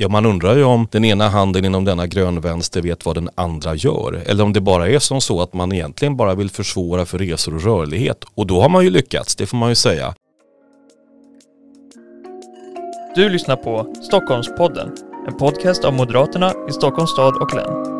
Ja, man undrar ju om den ena handen inom denna grönvänster vet vad den andra gör. Eller om det bara är som så att man egentligen bara vill försvåra för resor och rörlighet. Och då har man ju lyckats, det får man ju säga. Du lyssnar på Stockholmspodden, en podcast av Moderaterna i Stockholms stad och län.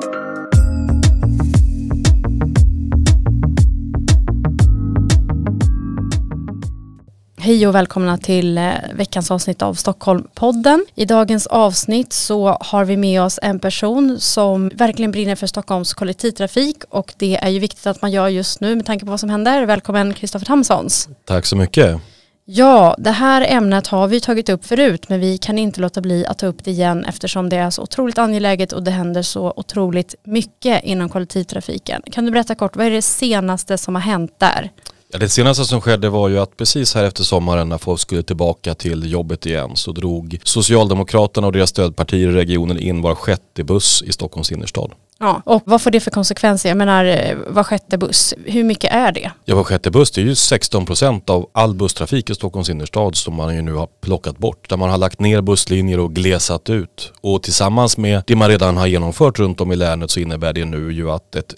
Hej och välkomna till eh, veckans avsnitt av Stockholm podden. I dagens avsnitt så har vi med oss en person som verkligen brinner för Stockholms kollektivtrafik och det är ju viktigt att man gör just nu med tanke på vad som händer. Välkommen Kristoffer Tamsons. Tack så mycket. Ja, det här ämnet har vi tagit upp förut men vi kan inte låta bli att ta upp det igen eftersom det är så otroligt angeläget och det händer så otroligt mycket inom kollektivtrafiken. Kan du berätta kort, vad är det senaste som har hänt där? Ja, det senaste som skedde var ju att precis här efter sommaren när folk skulle tillbaka till jobbet igen så drog Socialdemokraterna och deras stödpartier i regionen in var sjätte buss i Stockholms innerstad. Ja, och vad får det för konsekvenser? Jag menar, eh, var sjätte buss, hur mycket är det? Ja, var sjätte buss, det är ju 16 procent av all busstrafik i Stockholms innerstad som man ju nu har plockat bort. Där man har lagt ner busslinjer och glesat ut. Och tillsammans med det man redan har genomfört runt om i länet så innebär det nu ju att ett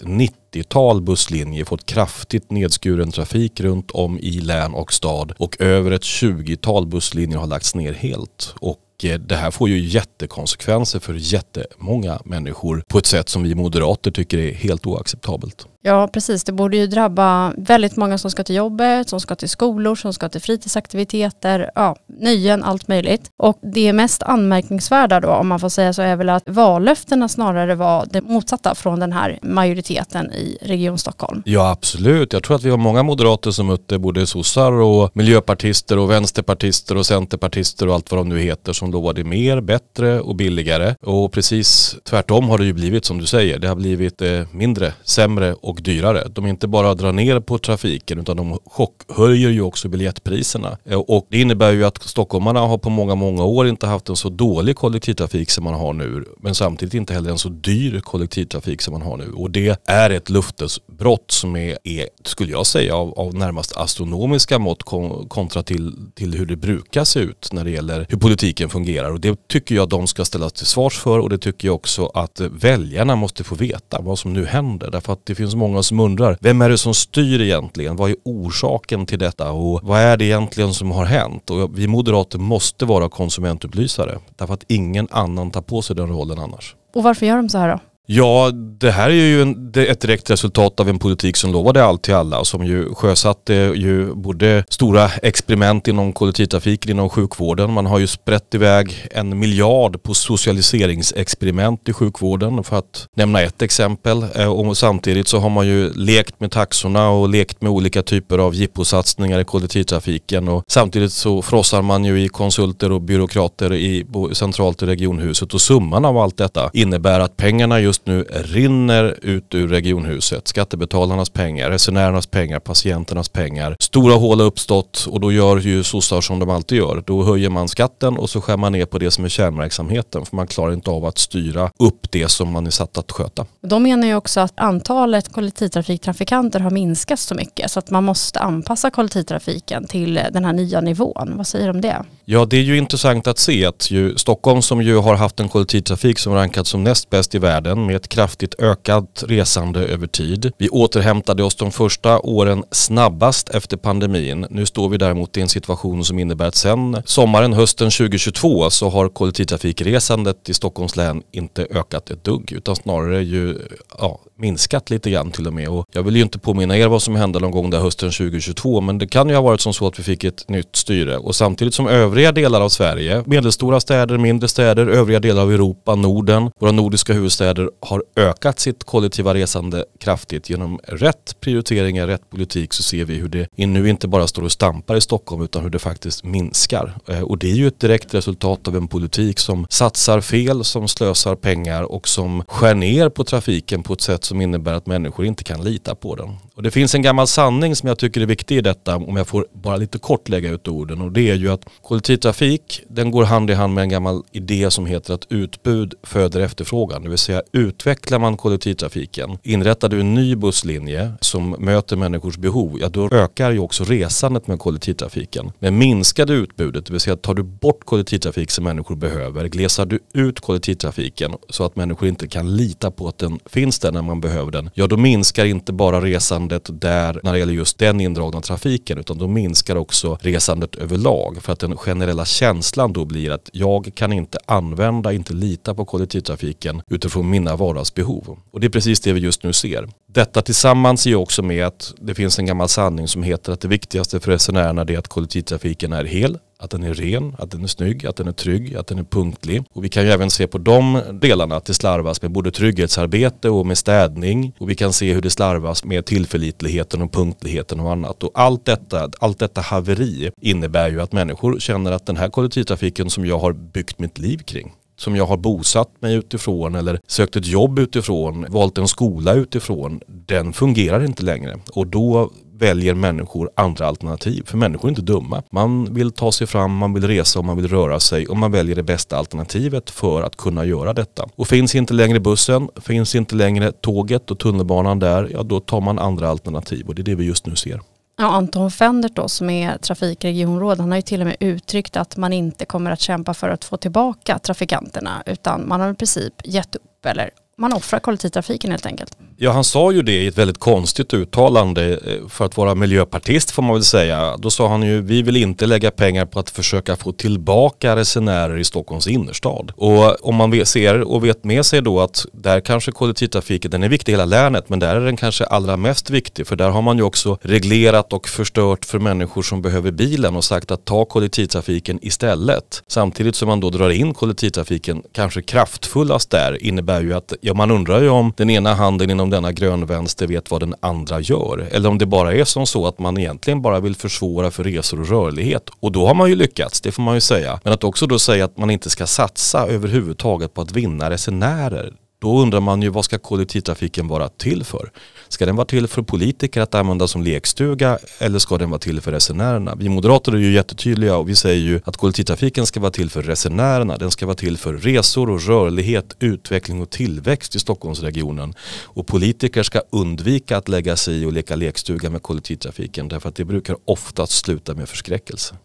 30-tal busslinjer fått kraftigt nedskuren trafik runt om i län och stad och över ett 20-tal busslinjer har lagts ner helt. Och eh, det här får ju jättekonsekvenser för jättemånga människor på ett sätt som vi moderater tycker är helt oacceptabelt. Ja, precis. Det borde ju drabba väldigt många som ska till jobbet, som ska till skolor, som ska till fritidsaktiviteter, ja, nöjen, allt möjligt. Och det mest anmärkningsvärda då, om man får säga så, är väl att vallöftena snarare var det motsatta från den här majoriteten i Region Stockholm. Ja, absolut. Jag tror att vi har många moderater som mötte både sossar och miljöpartister och vänsterpartister och centerpartister och allt vad de nu heter som lovade mer, bättre och billigare. Och precis tvärtom har det ju blivit som du säger. Det har blivit eh, mindre, sämre och dyrare. De inte bara drar ner på trafiken utan de chockhöjer ju också biljettpriserna. Eh, och det innebär ju att stockholmarna har på många, många år inte haft en så dålig kollektivtrafik som man har nu men samtidigt inte heller en så dyr kollektivtrafik som man har nu. Och det är ett luftesbrott som är, är skulle jag säga, av, av närmast astronomiska mått kontra till, till hur det brukar se ut när det gäller hur politiken fungerar. Och det tycker jag de ska ställas till svars för och det tycker jag också att väljarna måste få veta vad som nu händer. Därför att det finns många som undrar, vem är det som styr egentligen? Vad är orsaken till detta och vad är det egentligen som har hänt? Och vi moderater måste vara konsumentupplysare därför att ingen annan tar på sig den rollen annars. Och varför gör de så här då? Ja, det här är ju en, är ett direkt resultat av en politik som lovade allt till alla och som ju sjösatte ju både stora experiment inom kollektivtrafiken, inom sjukvården. Man har ju sprätt iväg en miljard på socialiseringsexperiment i sjukvården för att nämna ett exempel. Eh, och samtidigt så har man ju lekt med taxorna och lekt med olika typer av jipposatsningar i kollektivtrafiken och samtidigt så frossar man ju i konsulter och byråkrater i, centralt i regionhuset och summan av allt detta innebär att pengarna just just nu rinner ut ur regionhuset. Skattebetalarnas pengar, resenärernas pengar, patienternas pengar. Stora hål har uppstått och då gör ju sossar som de alltid gör. Då höjer man skatten och så skär man ner på det som är kärnverksamheten för man klarar inte av att styra upp det som man är satt att sköta. De menar ju också att antalet kollektivtrafiktrafikanter har minskat så mycket så att man måste anpassa kollektivtrafiken till den här nya nivån. Vad säger du om det? Ja, det är ju intressant att se att ju Stockholm som ju har haft en kollektivtrafik som rankats som näst bäst i världen med ett kraftigt ökat resande över tid. Vi återhämtade oss de första åren snabbast efter pandemin. Nu står vi däremot i en situation som innebär att sen sommaren, hösten 2022 så har kollektivtrafikresandet i Stockholms län inte ökat ett dugg utan snarare ju ja, minskat lite grann till och med. Och jag vill ju inte påminna er vad som hände någon gång där hösten 2022 men det kan ju ha varit som så att vi fick ett nytt styre och samtidigt som övriga delar av Sverige, medelstora städer, mindre städer, övriga delar av Europa, Norden, våra nordiska huvudstäder har, ökat sitt kollektiva resande kraftigt. Genom rätt prioriteringar, rätt politik så ser vi hur det nu inte bara står och stampar i Stockholm utan hur det faktiskt minskar. Eh, och det är ju ett direkt resultat av en politik som satsar fel, som slösar pengar och som skär ner på trafiken på ett sätt som innebär att människor inte kan lita på den. Och det finns en gammal sanning som jag tycker är viktig i detta, om jag får bara lite kort lägga ut orden och det är ju att kollektivtrafik den går hand i hand med en gammal idé som heter att utbud föder efterfrågan, det vill säga Utvecklar man kollektivtrafiken, inrättar du en ny busslinje som möter människors behov, ja då ökar ju också resandet med kollektivtrafiken. Men minskar du utbudet, det vill säga tar du bort kollektivtrafik som människor behöver, glesar du ut kollektivtrafiken så att människor inte kan lita på att den finns där när man behöver den, ja då minskar inte bara resandet där när det gäller just den indragna trafiken utan då minskar också resandet överlag för att den generella känslan då blir att jag kan inte använda, inte lita på kollektivtrafiken utifrån mina sina vardagsbehov. Och det är precis det vi just nu ser. Detta tillsammans är också med att det finns en gammal sanning som heter att det viktigaste för resenärerna är att kollektivtrafiken är hel, att den är ren, att den är snygg, att den är trygg, att den är punktlig. Och vi kan ju även se på de delarna att det slarvas med både trygghetsarbete och med städning. Och vi kan se hur det slarvas med tillförlitligheten och punktligheten och annat. Och allt detta, allt detta haveri innebär ju att människor känner att den här kollektivtrafiken som jag har byggt mitt liv kring, som jag har bosatt mig utifrån eller sökt ett jobb utifrån, valt en skola utifrån, den fungerar inte längre. Och då väljer människor andra alternativ. För människor är inte dumma. Man vill ta sig fram, man vill resa och man vill röra sig och man väljer det bästa alternativet för att kunna göra detta. Och finns inte längre bussen, finns inte längre tåget och tunnelbanan där, ja då tar man andra alternativ och det är det vi just nu ser. Ja, Anton Fendert då som är trafikregionråd, han har ju till och med uttryckt att man inte kommer att kämpa för att få tillbaka trafikanterna utan man har i princip gett upp eller man offrar kollektivtrafiken helt enkelt. Ja, han sa ju det i ett väldigt konstigt uttalande eh, för att vara miljöpartist får man väl säga. Då sa han ju, vi vill inte lägga pengar på att försöka få tillbaka resenärer i Stockholms innerstad. Och om man ser och vet med sig då att där kanske kollektivtrafiken, den är viktig i hela länet, men där är den kanske allra mest viktig för där har man ju också reglerat och förstört för människor som behöver bilen och sagt att ta kollektivtrafiken istället. Samtidigt som man då drar in kollektivtrafiken kanske kraftfullast där innebär ju att Ja, man undrar ju om den ena handen inom denna grönvänster vet vad den andra gör. Eller om det bara är som så att man egentligen bara vill försvåra för resor och rörlighet. Och då har man ju lyckats, det får man ju säga. Men att också då säga att man inte ska satsa överhuvudtaget på att vinna resenärer, då undrar man ju vad ska kollektivtrafiken vara till för? Ska den vara till för politiker att använda som lekstuga eller ska den vara till för resenärerna? Vi moderater är ju jättetydliga och vi säger ju att kollektivtrafiken ska vara till för resenärerna. Den ska vara till för resor och rörlighet, utveckling och tillväxt i Stockholmsregionen. Och politiker ska undvika att lägga sig i och leka lekstuga med kollektivtrafiken därför att det brukar oftast sluta med förskräckelse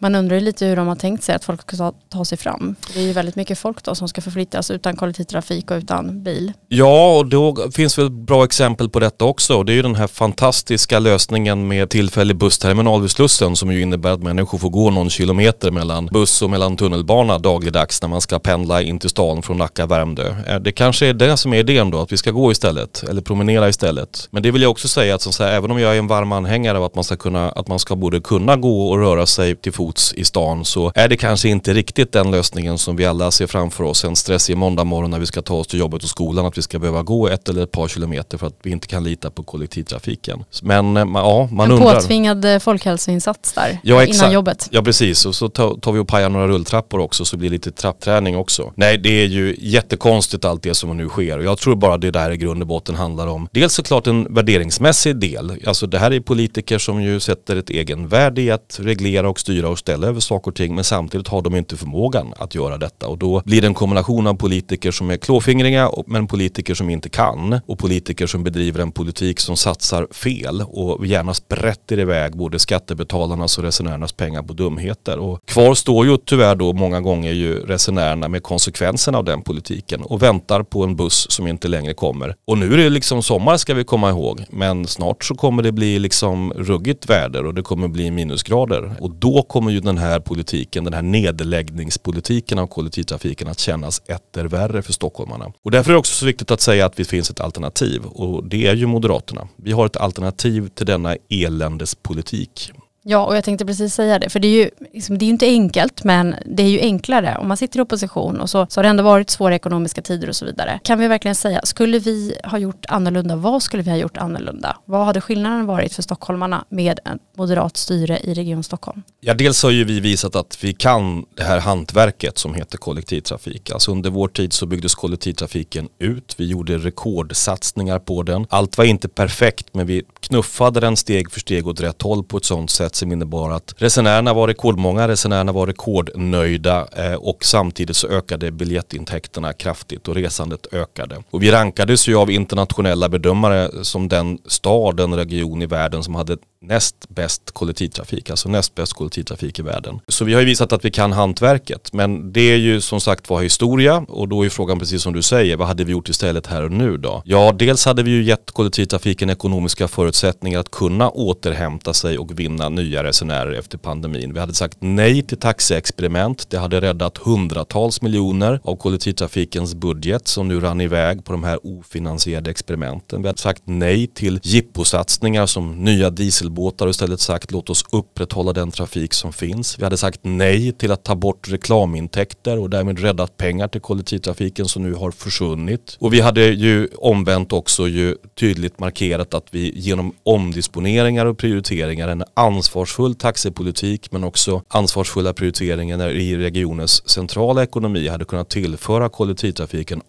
man undrar ju lite hur de har tänkt sig att folk ska ta, sig fram. det är ju väldigt mycket folk då som ska förflyttas utan kollektivtrafik och utan bil. Ja, och då finns väl bra exempel på detta också. Det är ju den här fantastiska lösningen med tillfällig bussterminal vid Slussen som ju innebär att människor får gå någon kilometer mellan buss och mellan tunnelbana dagligdags när man ska pendla in till stan från Nacka Värmdö. Eh, det kanske är det som är idén då, att vi ska gå istället eller promenera istället. Men det vill jag också säga att så här, även om jag är en varm anhängare av att man ska kunna, att man ska både kunna gå och röra sig till fot Boots i stan så är det kanske inte riktigt den lösningen som vi alla ser framför oss en stressig måndag morgon när vi ska ta oss till jobbet och skolan att vi ska behöva gå ett eller ett par kilometer för att vi inte kan lita på kollektivtrafiken. Men eh, ja, man en undrar. En påtvingad eh, folkhälsoinsats där ja, innan jobbet. Ja precis och så tar vi och pajar några rulltrappor också så blir det lite trappträning också. Nej det är ju jättekonstigt allt det som nu sker och jag tror bara det där i grund och botten handlar om dels såklart en värderingsmässig del. Alltså det här är politiker som ju sätter ett egenvärde i att reglera och styra och ställa över saker och ting men samtidigt har de inte förmågan att göra detta och då blir det en kombination av politiker som är klåfingriga men politiker som inte kan och politiker som bedriver en politik som satsar fel och gärna sprätter iväg både skattebetalarnas och resenärernas pengar på dumheter. Och kvar står ju tyvärr då många gånger ju resenärerna med konsekvenserna av den politiken och väntar på en buss som inte längre kommer. Och nu är det liksom sommar ska vi komma ihåg men snart så kommer det bli liksom ruggigt väder och det kommer bli minusgrader och då kommer kommer ju den här politiken, den här nedläggningspolitiken av kollektivtrafiken att kännas etter värre för stockholmarna. Och därför är det också så viktigt att säga att det finns ett alternativ och det är ju Moderaterna. Vi har ett alternativ till denna eländespolitik. Ja, och jag tänkte precis säga det, för det är ju liksom, det är inte enkelt, men det är ju enklare om man sitter i opposition och så, så har det ändå varit svåra ekonomiska tider och så vidare. Kan vi verkligen säga, skulle vi ha gjort annorlunda, vad skulle vi ha gjort annorlunda? Vad hade skillnaden varit för stockholmarna med en moderat styre i Region Stockholm? Ja, dels har ju vi visat att vi kan det här hantverket som heter kollektivtrafik. Alltså under vår tid så byggdes kollektivtrafiken ut, vi gjorde rekordsatsningar på den. Allt var inte perfekt, men vi knuffade den steg för steg åt rätt håll på ett sådant sätt året som innebar att resenärerna var rekordmånga, resenärerna var rekordnöjda eh, och samtidigt så ökade biljettintäkterna kraftigt och resandet ökade. Och vi rankades ju av internationella bedömare som den stad, den region i världen som hade näst bäst kollektivtrafik, alltså näst bäst kollektivtrafik i världen. Så vi har ju visat att vi kan hantverket, men det är ju som sagt var historia och då är frågan precis som du säger, vad hade vi gjort istället här och nu då? Ja, dels hade vi ju gett kollektivtrafiken ekonomiska förutsättningar att kunna återhämta sig och vinna nya resenärer efter pandemin. Vi hade sagt nej till taxiexperiment, det hade räddat hundratals miljoner av kollektivtrafikens budget som nu rann iväg på de här ofinansierade experimenten. Vi hade sagt nej till jipposatsningar som nya diesel segelbåtar och istället sagt låt oss upprätthålla den trafik som finns. Vi hade sagt nej till att ta bort reklamintäkter och därmed räddat pengar till kollektivtrafiken som nu har försvunnit. Och vi hade ju omvänt också ju tydligt markerat att vi genom omdisponeringar och prioriteringar, en ansvarsfull taxepolitik men också ansvarsfulla prioriteringar i regionens centrala ekonomi hade kunnat tillföra kollektivtrafiken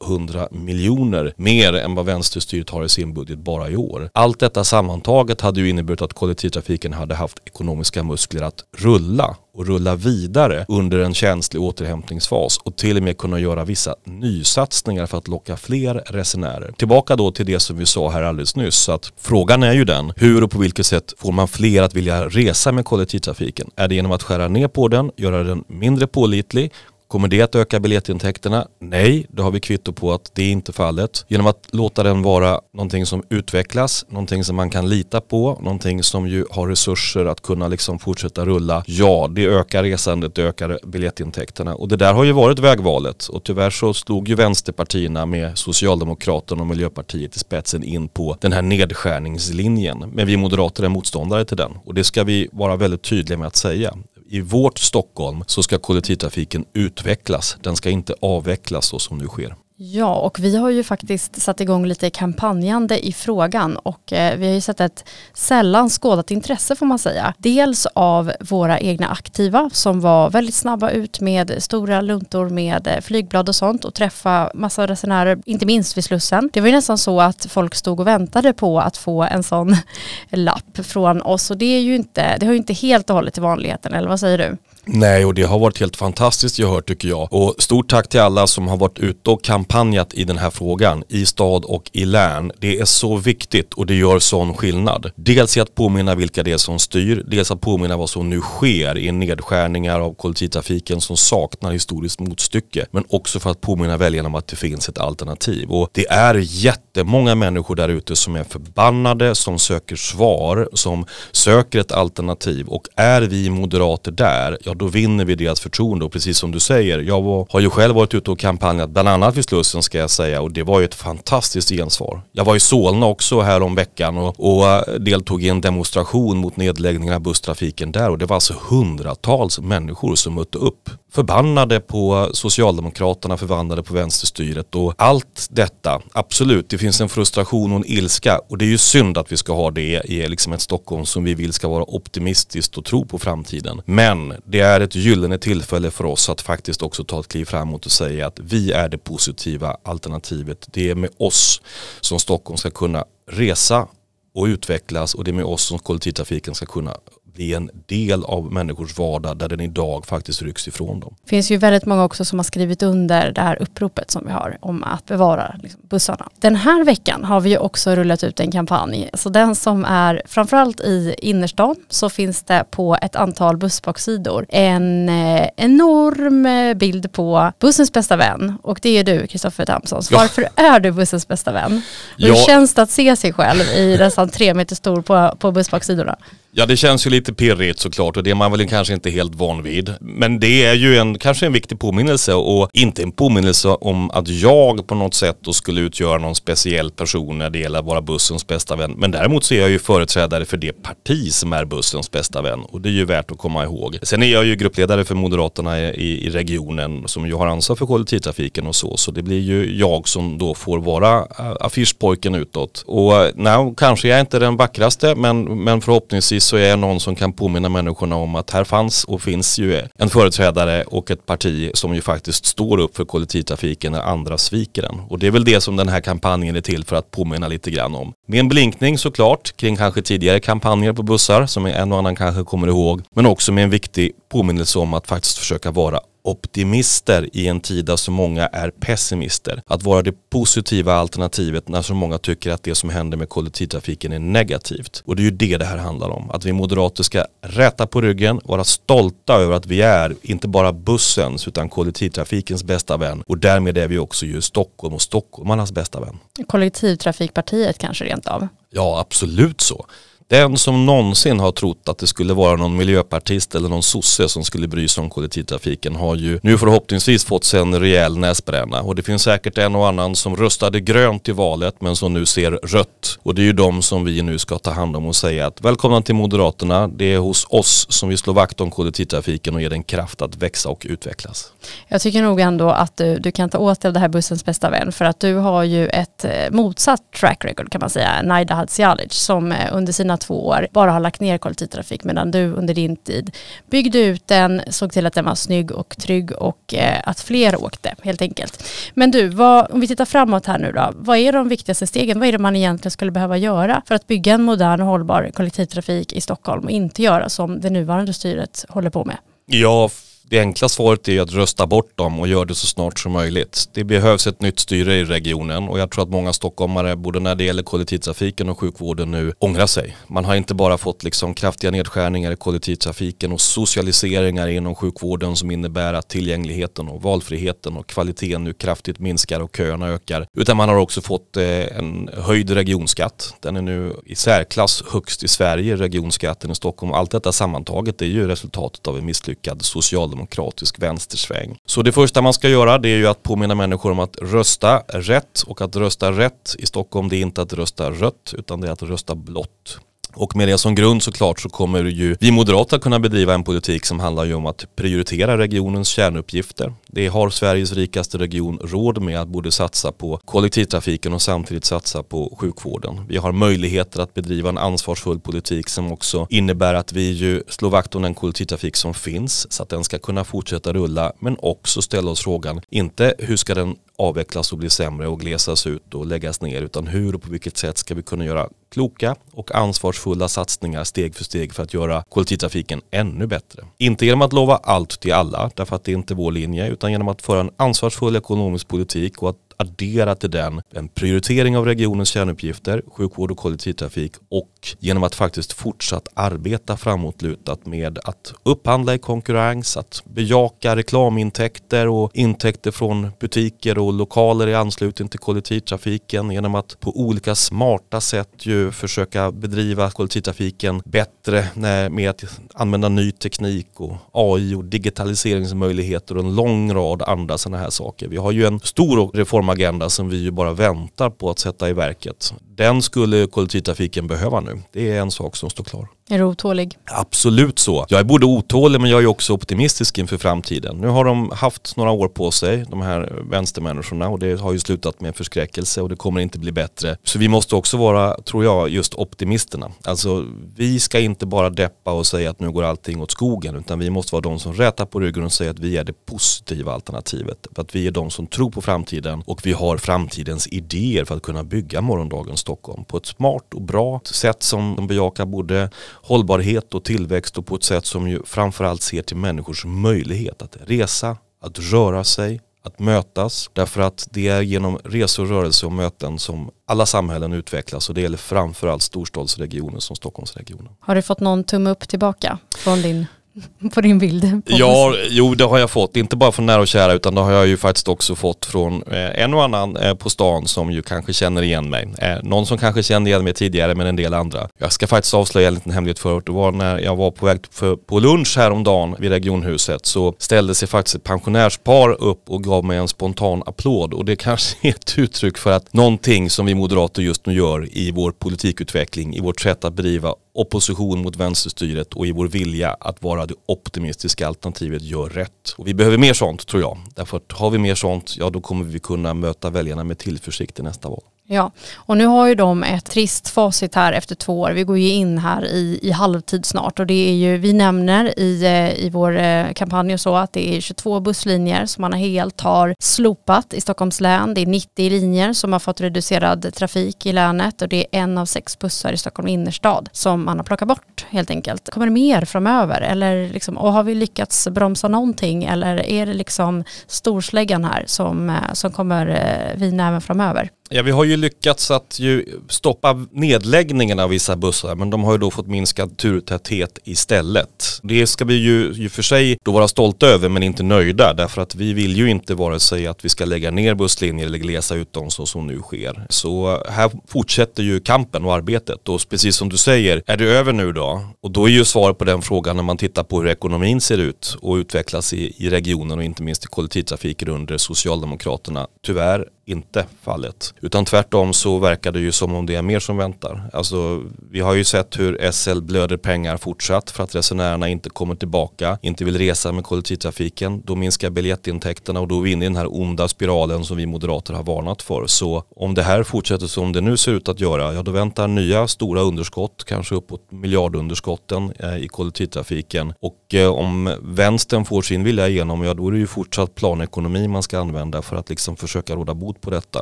800 miljoner mer än vad vänsterstyret har i sin budget bara i år. Allt detta sammantaget hade ju inneburit att kollektivtrafiken hade haft ekonomiska muskler att rulla och rulla vidare under en känslig återhämtningsfas och till och med kunna göra vissa nysatsningar för att locka fler resenärer. Tillbaka då till det som vi sa här alldeles nyss, så att frågan är ju den, hur och på vilket sätt får man fler att vilja resa med kollektivtrafiken? Är det genom att skära ner på den, göra den mindre pålitlig, Kommer det att öka biljettintäkterna? Nej, det har vi kvitto på att det är inte fallet. Genom att låta den vara någonting som utvecklas, någonting som man kan lita på, någonting som ju har resurser att kunna liksom fortsätta rulla. Ja, det ökar resandet, det ökar biljettintäkterna och det där har ju varit vägvalet och tyvärr så slog ju vänsterpartierna med Socialdemokraterna och Miljöpartiet i spetsen in på den här nedskärningslinjen. Men vi moderater är motståndare till den och det ska vi vara väldigt tydliga med att säga i vårt Stockholm så ska kollektivtrafiken utvecklas. Den ska inte avvecklas så som nu sker. Ja, och vi har ju faktiskt satt igång lite kampanjande i frågan och eh, vi har ju sett ett sällan skådat intresse får man säga. Dels av våra egna aktiva som var väldigt snabba ut med stora luntor med eh, flygblad och sånt och träffa massa resenärer, inte minst vid Slussen. Det var ju nästan så att folk stod och väntade på att få en sån lapp från oss och det, är ju inte, det hör ju inte helt och hållet till vanligheten, eller vad säger du? Nej, och det har varit helt fantastiskt gehör tycker jag. Och stort tack till alla som har varit ute och kampanjat i den här frågan i stad och i län. Det är så viktigt och det gör sån skillnad. Dels i att påminna vilka det är som styr, dels att påminna vad som nu sker i nedskärningar av kollektivtrafiken som saknar historiskt motstycke. Men också för att påminna väljarna om att det finns ett alternativ. Och det är jättemånga människor där ute som är förbannade, som söker svar, som söker ett alternativ. Och är vi moderater där, ja då vinner vi deras förtroende. Och precis som du säger, jag har ju själv varit ute och kampanjat, bland annat vid Slussen ska jag säga, och det var ju ett fantastiskt gensvar. Jag var i Solna också här om veckan och, och eh, deltog i en demonstration mot nedläggningen av busstrafiken där och det var alltså hundratals människor som mötte upp. Förbannade på Socialdemokraterna, förbannade på vänsterstyret och allt detta. Absolut, det finns en frustration och en ilska och det är ju synd att vi ska ha det i liksom ett Stockholm som vi vill ska vara optimistiskt och tro på framtiden. Men det är ett gyllene tillfälle för oss att faktiskt också ta ett kliv framåt och säga att vi är det positiva alternativet. Det är med oss som Stockholm ska kunna resa och utvecklas och det är med oss som kollektivtrafiken ska kunna bli en del av människors vardag där den idag faktiskt rycks ifrån dem. Det finns ju väldigt många också som har skrivit under det här uppropet som vi har om att bevara liksom, bussarna. Den här veckan har vi ju också rullat ut en kampanj. Så den som är framförallt i innerstan så finns det på ett antal bussbaksidor en eh, enorm eh, bild på bussens bästa vän och det är du Kristoffer Tamsson. Ja. Varför är du bussens bästa vän? Hur ja. känns det att se sig själv i nästan tre meter stor på, på bussbaksidorna? Ja det känns ju lite pirrigt såklart och det är man väl kanske inte helt van vid. Men det är ju en, kanske en viktig påminnelse och inte en påminnelse om att jag på något sätt då skulle utgöra någon speciell person när det gäller att vara bussens bästa vän. Men däremot så är jag ju företrädare för det parti som är bussens bästa vän och det är ju värt att komma ihåg. Sen är jag ju gruppledare för Moderaterna i, i regionen som ju har ansvar för kollektivtrafiken och så. Så det blir ju jag som då får vara äh, affischpojken utåt. Och äh, nej, kanske jag är inte den vackraste men, men förhoppningsvis så är jag någon som kan påminna människorna om att här fanns och finns ju en företrädare och ett parti som ju faktiskt står upp för kollektivtrafiken när andra sviker den. Och det är väl det som den här kampanjen är till för att påminna lite grann om. Med en blinkning såklart kring kanske tidigare kampanjer på bussar som en och annan kanske kommer ihåg, men också med en viktig påminnelse om att faktiskt försöka vara optimister i en tid där så många är pessimister. Att vara det positiva alternativet när så många tycker att det som händer med kollektivtrafiken är negativt. Och det är ju det det här handlar om. Att vi moderater ska rätta på ryggen, vara stolta över att vi är inte bara bussens utan kollektivtrafikens bästa vän. Och därmed är vi också ju Stockholm och stockholmarnas bästa vän. Kollektivtrafikpartiet kanske rent av? Ja, absolut så. Den som någonsin har trott att det skulle vara någon miljöpartist eller någon sosse som skulle bry sig om kollektivtrafiken har ju nu förhoppningsvis fått sig en rejäl näsbränna. Och det finns säkert en och annan som röstade grönt i valet men som nu ser rött. Och det är ju de som vi nu ska ta hand om och säga att välkomna till Moderaterna. Det är hos oss som vi slår vakt om kollektivtrafiken och ger den kraft att växa och utvecklas. Jag tycker nog ändå att du, du kan ta åt dig av det här bussens bästa vän för att du har ju ett eh, motsatt track record kan man säga, Naida Hadzialic som eh, under sina mina två år bara har lagt ner kollektivtrafik medan du under din tid byggde ut den, såg till att den var snygg och trygg och eh, att fler åkte helt enkelt. Men du, vad, om vi tittar framåt här nu då, vad är de viktigaste stegen? Vad är det man egentligen skulle behöva göra för att bygga en modern och hållbar kollektivtrafik i Stockholm och inte göra som det nuvarande styret håller på med? Ja, det enkla svaret är att rösta bort dem och gör det så snart som möjligt. Det behövs ett nytt styre i regionen och jag tror att många stockholmare, både när det gäller kollektivtrafiken och sjukvården nu, ångrar sig. Man har inte bara fått liksom kraftiga nedskärningar i kollektivtrafiken och socialiseringar inom sjukvården som innebär att tillgängligheten och valfriheten och kvaliteten nu kraftigt minskar och köerna ökar. Utan man har också fått eh, en höjd regionskatt. Den är nu i särklass högst i Sverige, regionskatten i Stockholm. Allt detta sammantaget är ju resultatet av en misslyckad social socialdemokratisk vänstersväng. Så det första man ska göra det är ju att påminna människor om att rösta rätt och att rösta rätt i Stockholm det är inte att rösta rött utan det är att rösta blått. Och med det som grund såklart så kommer ju vi moderater kunna bedriva en politik som handlar ju om att prioritera regionens kärnuppgifter. Det har Sveriges rikaste region råd med att både satsa på kollektivtrafiken och samtidigt satsa på sjukvården. Vi har möjligheter att bedriva en ansvarsfull politik som också innebär att vi ju slår vakt om den kollektivtrafik som finns så att den ska kunna fortsätta rulla men också ställa oss frågan, inte hur ska den avvecklas och bli sämre och glesas ut och läggas ner utan hur och på vilket sätt ska vi kunna göra kloka och ansvarsfulla satsningar steg för steg för att göra kollektivtrafiken ännu bättre. Inte genom att lova allt till alla, därför att det är inte vår linje, utan genom att föra en ansvarsfull ekonomisk politik och att addera till den en prioritering av regionens kärnuppgifter, sjukvård och kollektivtrafik och genom att faktiskt fortsatt arbeta framåtlutat med att upphandla i konkurrens, att bejaka reklamintäkter och intäkter från butiker och lokaler i anslutning till kollektivtrafiken genom att på olika smarta sätt ju försöka bedriva kollektivtrafiken bättre med att använda ny teknik och AI och digitaliseringsmöjligheter och en lång rad andra sådana här saker. Vi har ju en stor reform reformagenda som vi ju bara väntar på att sätta i verket. Den skulle kollektivtrafiken behöva nu. Det är en sak som står klar. Är du otålig? Absolut så. Jag är både otålig men jag är också optimistisk inför framtiden. Nu har de haft några år på sig, de här vänstermänniskorna och det har ju slutat med förskräckelse och det kommer inte bli bättre. Så vi måste också vara, tror jag, just optimisterna. Alltså vi ska inte bara deppa och säga att nu går allting åt skogen utan vi måste vara de som rätar på ryggen och säger att vi är det positiva alternativet. För Att vi är de som tror på framtiden och vi har framtidens idéer för att kunna bygga morgondagens Stockholm på ett smart och bra sätt som de bejakar både hållbarhet och tillväxt och på ett sätt som ju framförallt ser till människors möjlighet att resa, att röra sig, att mötas. Därför att det är genom resor, rörelse och möten som alla samhällen utvecklas och det gäller framförallt storstadsregioner som Stockholmsregionen. Har du fått någon tumme upp tillbaka från din på din bild? På ja, jo det har jag fått. Inte bara från nära och kära utan det har jag ju faktiskt också fått från eh, en och annan eh, på stan som ju kanske känner igen mig. Eh, någon som kanske kände igen mig tidigare men en del andra. Jag ska faktiskt avslöja en liten hemlighet förut. Det var när jag var på väg för, på lunch häromdagen vid Regionhuset så ställde sig faktiskt ett pensionärspar upp och gav mig en spontan applåd och det kanske är ett uttryck för att någonting som vi moderater just nu gör i vår politikutveckling, i vårt sätt att bedriva opposition mot vänsterstyret och i vår vilja att vara det optimistiska alternativet gör rätt. Och vi behöver mer sånt tror jag. Därför att har vi mer sånt, ja då kommer vi kunna möta väljarna med tillförsikt i nästa val. Ja, och nu har ju de ett trist facit här efter två år. Vi går ju in här i, i halvtid snart och det är ju, vi nämner i, eh, i vår eh, kampanj och så att det är 22 busslinjer som man helt har slopat i Stockholms län. Det är 90 linjer som har fått reducerad trafik i länet och det är en av sex bussar i Stockholm innerstad som man har plockat bort helt enkelt. Kommer det mer framöver eller liksom, och har vi lyckats bromsa någonting eller är det liksom storsläggan här som, eh, som kommer vina även framöver? Ja, vi har ju lyckats att ju stoppa nedläggningen av vissa bussar men de har ju då fått minskad turtäthet istället. Det ska vi ju, ju för sig då vara stolta över men inte nöjda därför att vi vill ju inte vare sig att vi ska lägga ner busslinjer eller glesa ut dem så som nu sker. Så här fortsätter ju kampen och arbetet och precis som du säger, är det över nu då? Och då är ju svaret på den frågan när man tittar på hur ekonomin ser ut och utvecklas i, i regionen och inte minst i kollektivtrafiken under Socialdemokraterna tyvärr inte fallet. Utan tvärtom så verkar det ju som om det är mer som väntar. Alltså, vi har ju sett hur SL blöder pengar fortsatt för att resenärerna inte kommer tillbaka, inte vill resa med kollektivtrafiken. Då minskar biljettintäkterna och då är vi inne i den här onda spiralen som vi moderater har varnat för. Så om det här fortsätter som det nu ser ut att göra, ja då väntar nya stora underskott, kanske uppåt miljardunderskotten eh, i kollektivtrafiken. Och eh, om vänstern får sin vilja igenom, ja då är det ju fortsatt planekonomi man ska använda för att liksom försöka råda bot bot på detta.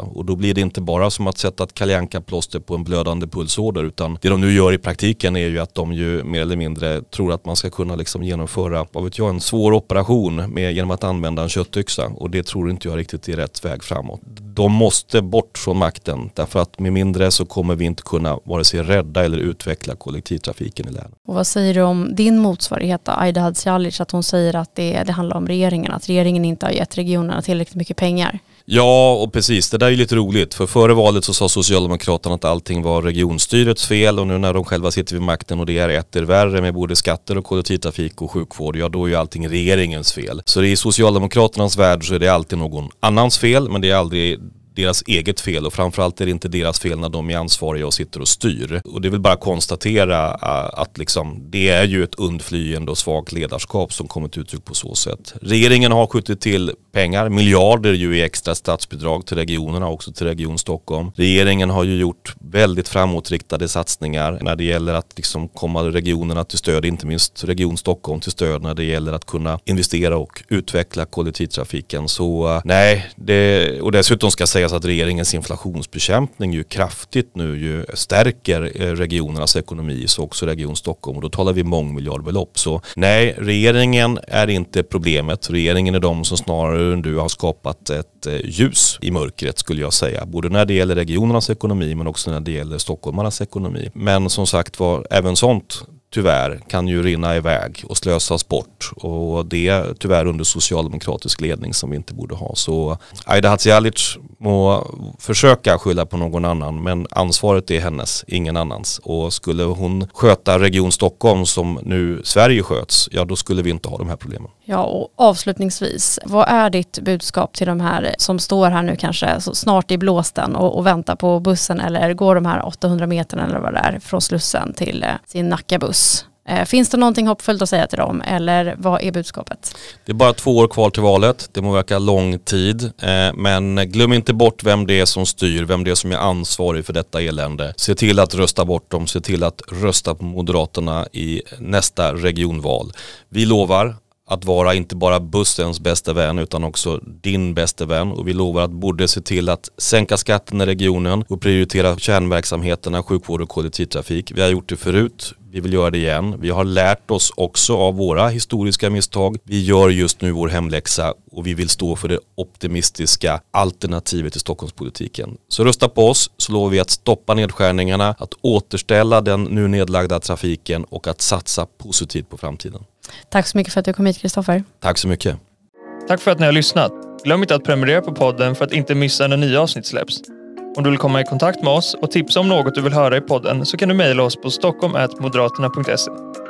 Och då blir det inte bara som att sätta ett kalianka plåster på en blödande pulsåder utan det de nu gör i praktiken är ju att de ju mer eller mindre tror att man ska kunna liksom genomföra, vad vet jag, en svår operation med, genom att använda en köttyxa och det tror inte jag riktigt är rätt väg framåt. De måste bort från makten därför att med mindre så kommer vi inte kunna vare sig rädda eller utveckla kollektivtrafiken i länet. Och vad säger du om din motsvarighet Aida Hadzialic att hon säger att det, det handlar om regeringen, att regeringen inte har gett regionerna tillräckligt mycket pengar? Ja, och precis. Det där är ju lite roligt. För före valet så sa Socialdemokraterna att allting var regionstyrets fel och nu när de själva sitter vid makten och det är etter värre med både skatter och kollektivtrafik och sjukvård, ja då är ju allting regeringens fel. Så i Socialdemokraternas värld så är det alltid någon annans fel, men det är aldrig deras eget fel och framförallt är det inte deras fel när de är ansvariga och sitter och styr. Och det är väl bara konstatera äh, att liksom, det är ju ett undflyende och svagt ledarskap som kommer till uttryck på så sätt. Regeringen har skjutit till pengar, miljarder ju i extra statsbidrag till regionerna, också till Region Stockholm. Regeringen har ju gjort väldigt framåtriktade satsningar när det gäller att liksom komma regionerna till stöd, inte minst Region Stockholm till stöd när det gäller att kunna investera och utveckla kollektivtrafiken. Så äh, nej, det, och dessutom ska jag säga sägas att regeringens inflationsbekämpning ju kraftigt nu ju stärker eh, regionernas ekonomi, så också Region Stockholm. Och då talar vi mångmiljardbelopp. Så nej, regeringen är inte problemet. Regeringen är de som snarare än du har skapat ett eh, ljus i mörkret skulle jag säga. Både när det gäller regionernas ekonomi men också när det gäller stockholmarnas ekonomi. Men som sagt var, även sånt tyvärr kan ju rinna iväg och slösas bort och det tyvärr under socialdemokratisk ledning som vi inte borde ha. Så Aida Hadzialic må försöka skylla på någon annan men ansvaret är hennes, ingen annans. Och skulle hon sköta Region Stockholm som nu Sverige sköts, ja då skulle vi inte ha de här problemen. Ja, och avslutningsvis, vad är ditt budskap till de här som står här nu kanske alltså snart i blåsten och, och, väntar på bussen eller går de här 800 meterna eller vad det är från Slussen till eh, sin Nackabuss? Eh, finns det någonting hoppfullt att säga till dem eller vad är budskapet? Det är bara två år kvar till valet, det må verka lång tid, eh, men glöm inte bort vem det är som styr, vem det är som är ansvarig för detta elände. Se till att rösta bort dem, se till att rösta på Moderaterna i nästa regionval. Vi lovar att vara inte bara bussens bästa vän utan också din bästa vän och vi lovar att både se till att sänka skatten i regionen och prioritera kärnverksamheterna sjukvård och kollektivtrafik. Vi har gjort det förut, vi vill göra det igen. Vi har lärt oss också av våra historiska misstag. Vi gör just nu vår hemläxa och vi vill stå för det optimistiska alternativet i Stockholmspolitiken. Så rösta på oss så lovar vi att stoppa nedskärningarna, att återställa den nu nedlagda trafiken och att satsa positivt på framtiden. Tack så mycket för att du kom hit Kristoffer. Tack så mycket. Tack för att ni har lyssnat. Glöm inte att prenumerera på podden för att inte missa när nya avsnitt släpps. Om du vill komma i kontakt med oss och tipsa om något du vill höra i podden så kan du mejla oss på stockholm.moderaterna.se.